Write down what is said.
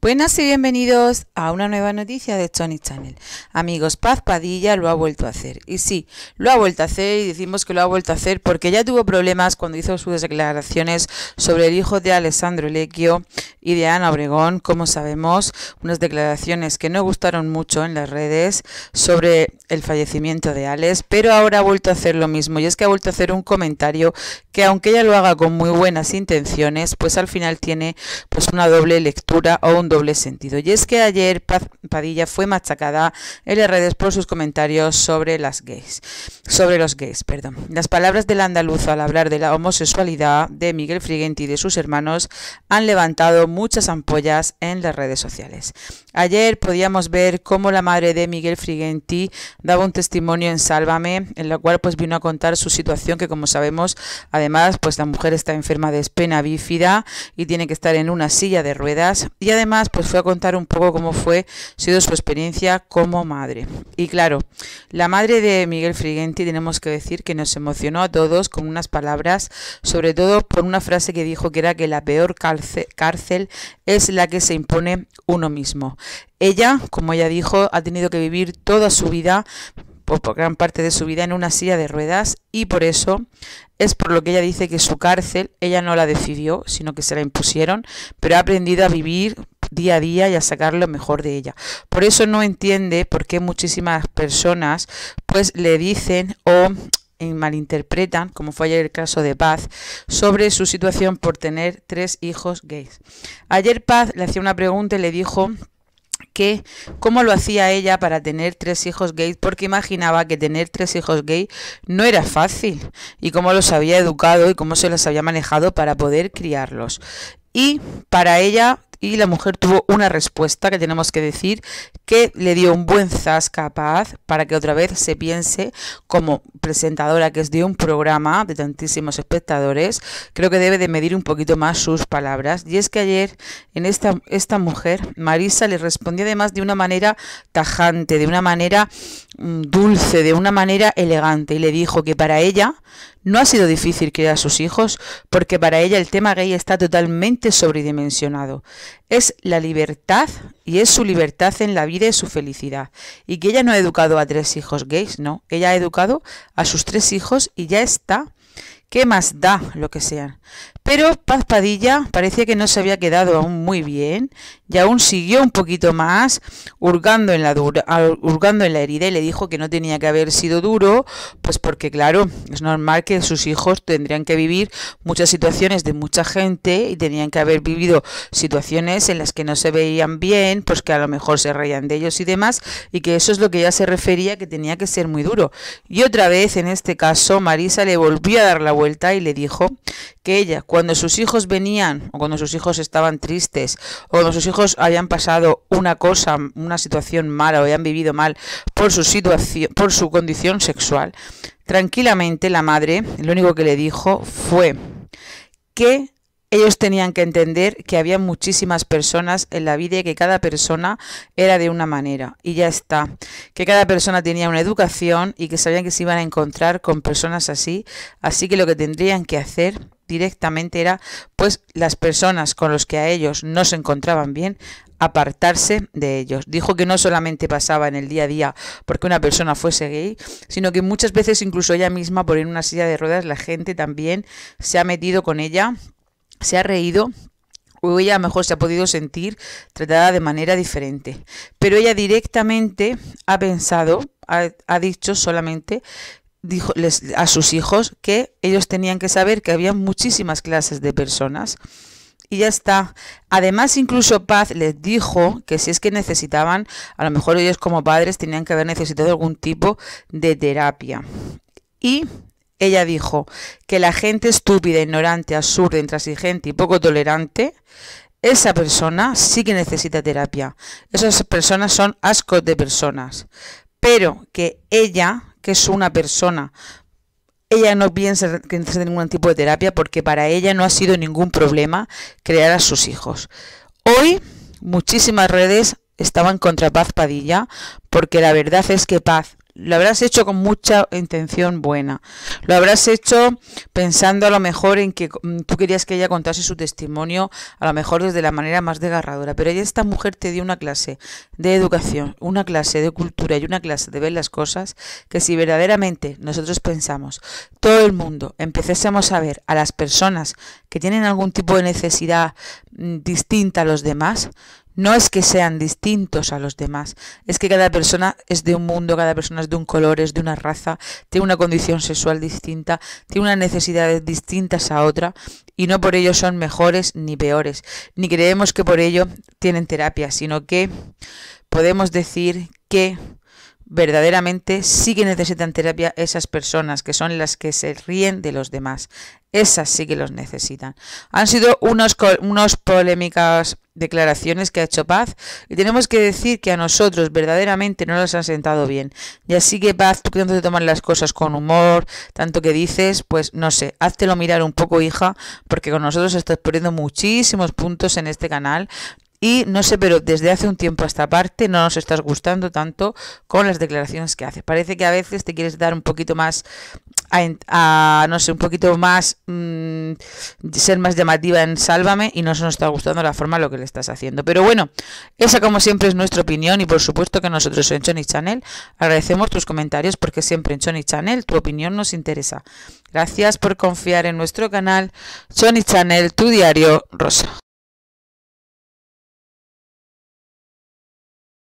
Buenas y bienvenidos a una nueva noticia de Tony Channel. Amigos, Paz Padilla lo ha vuelto a hacer. Y sí, lo ha vuelto a hacer y decimos que lo ha vuelto a hacer porque ya tuvo problemas cuando hizo sus declaraciones sobre el hijo de Alessandro Lecchio y de Ana Obregón, como sabemos, unas declaraciones que no gustaron mucho en las redes sobre el fallecimiento de Alex, pero ahora ha vuelto a hacer lo mismo y es que ha vuelto a hacer un comentario que aunque ella lo haga con muy buenas intenciones, pues al final tiene pues una doble lectura o un doble sentido. Y es que ayer Padilla fue machacada en las redes por sus comentarios sobre las gays, sobre los gays, perdón. Las palabras del andaluz al hablar de la homosexualidad de Miguel Frigenti y de sus hermanos han levantado muchas ampollas en las redes sociales. Ayer podíamos ver cómo la madre de Miguel Frigenti daba un testimonio en Sálvame, en la cual pues vino a contar su situación que como sabemos, además pues la mujer está enferma de espena bífida y tiene que estar en una silla de ruedas y además pues fue a contar un poco cómo fue, sido su experiencia como madre. Y claro, la madre de Miguel Frigenti, tenemos que decir que nos emocionó a todos con unas palabras, sobre todo por una frase que dijo que era que la peor cárcel es la que se impone uno mismo. Ella, como ella dijo, ha tenido que vivir toda su vida por gran parte de su vida en una silla de ruedas y por eso es por lo que ella dice que su cárcel ella no la decidió, sino que se la impusieron, pero ha aprendido a vivir día a día y a sacar lo mejor de ella. Por eso no entiende por qué muchísimas personas pues le dicen o eh, malinterpretan, como fue ayer el caso de Paz, sobre su situación por tener tres hijos gays. Ayer Paz le hacía una pregunta y le dijo que cómo lo hacía ella para tener tres hijos gays, porque imaginaba que tener tres hijos gays no era fácil, y cómo los había educado y cómo se los había manejado para poder criarlos. Y para ella y la mujer tuvo una respuesta que tenemos que decir que le dio un buen zas capaz para que otra vez se piense como presentadora que es de un programa de tantísimos espectadores, creo que debe de medir un poquito más sus palabras. Y es que ayer en esta, esta mujer, Marisa le respondió además de una manera tajante, de una manera mm, dulce, de una manera elegante y le dijo que para ella no ha sido difícil criar a sus hijos porque para ella el tema gay está totalmente sobredimensionado. Es la libertad y es su libertad en la vida y su felicidad. Y que ella no ha educado a tres hijos gays, no. Ella ha educado a sus tres hijos y ya está. ¿Qué más da lo que sea Pero Paz Padilla parecía que no se había quedado aún muy bien y aún siguió un poquito más hurgando en, la ah, en la herida y le dijo que no tenía que haber sido duro, pues porque claro, es normal que sus hijos tendrían que vivir muchas situaciones de mucha gente y tenían que haber vivido situaciones en las que no se veían bien, pues que a lo mejor se reían de ellos y demás, y que eso es lo que ya se refería que tenía que ser muy duro. Y otra vez, en este caso, Marisa le volvió a dar la vuelta y le dijo que ella, cuando sus hijos venían, o cuando sus hijos estaban tristes, o cuando sus hijos habían pasado una cosa, una situación mala, o habían vivido mal por su situación, por su condición sexual, tranquilamente la madre, lo único que le dijo fue que ellos tenían que entender que había muchísimas personas en la vida y que cada persona era de una manera. Y ya está. Que cada persona tenía una educación y que sabían que se iban a encontrar con personas así. Así que lo que tendrían que hacer directamente era, pues, las personas con los que a ellos no se encontraban bien, apartarse de ellos. Dijo que no solamente pasaba en el día a día porque una persona fuese gay, sino que muchas veces incluso ella misma por en una silla de ruedas la gente también se ha metido con ella se ha reído o ella a lo mejor se ha podido sentir tratada de manera diferente. Pero ella directamente ha pensado, ha, dicho solamente dijo a sus hijos que ellos tenían que saber que había muchísimas clases de personas. Y ya está. Además, incluso Paz les dijo que si es que necesitaban, a lo mejor ellos como padres tenían que haber necesitado algún tipo de terapia. Y ella dijo que la gente estúpida, ignorante, absurda, intransigente y poco tolerante, esa persona sí que necesita terapia. Esas personas son ascos de personas. Pero que ella, que es una persona, ella no piensa que necesita ningún tipo de terapia porque para ella no ha sido ningún problema crear a sus hijos. Hoy muchísimas redes estaban contra Paz Padilla porque la verdad es que Paz lo habrás hecho con mucha intención buena. Lo habrás hecho pensando a lo mejor en que mm, tú querías que ella contase su testimonio, a lo mejor desde la manera más desgarradora. Pero ella, esta mujer te dio una clase de educación, una clase de cultura y una clase de ver las cosas que si verdaderamente nosotros pensamos, todo el mundo, empezásemos a ver a las personas que tienen algún tipo de necesidad mm, distinta a los demás, no es que sean distintos a los demás, es que cada persona es de un mundo, cada persona es de un color, es de una raza, tiene una condición sexual distinta, tiene unas necesidades distintas a otra y no por ello son mejores ni peores, ni creemos que por ello tienen terapia, sino que podemos decir que verdaderamente sí que necesitan terapia esas personas que son las que se ríen de los demás. Esas sí que los necesitan. Han sido unos, unos polémicas declaraciones que ha hecho Paz y tenemos que decir que a nosotros verdaderamente no nos han sentado bien. Y así que Paz, tú que no te las cosas con humor, tanto que dices, pues no sé, háztelo mirar un poco, hija, porque con nosotros estás poniendo muchísimos puntos en este canal. Y no sé, pero desde hace un tiempo a esta parte no nos estás gustando tanto con las declaraciones que haces. Parece que a veces te quieres dar un poquito más, a, no sé, un poquito más... Mm, Mm, ser más llamativa en Sálvame y no se nos está gustando la forma lo que le estás haciendo. Pero bueno, esa como siempre es nuestra opinión y por supuesto que nosotros en Chony Channel agradecemos tus comentarios porque siempre en Chony Channel tu opinión nos interesa. Gracias por confiar en nuestro canal Chony Channel, tu diario rosa.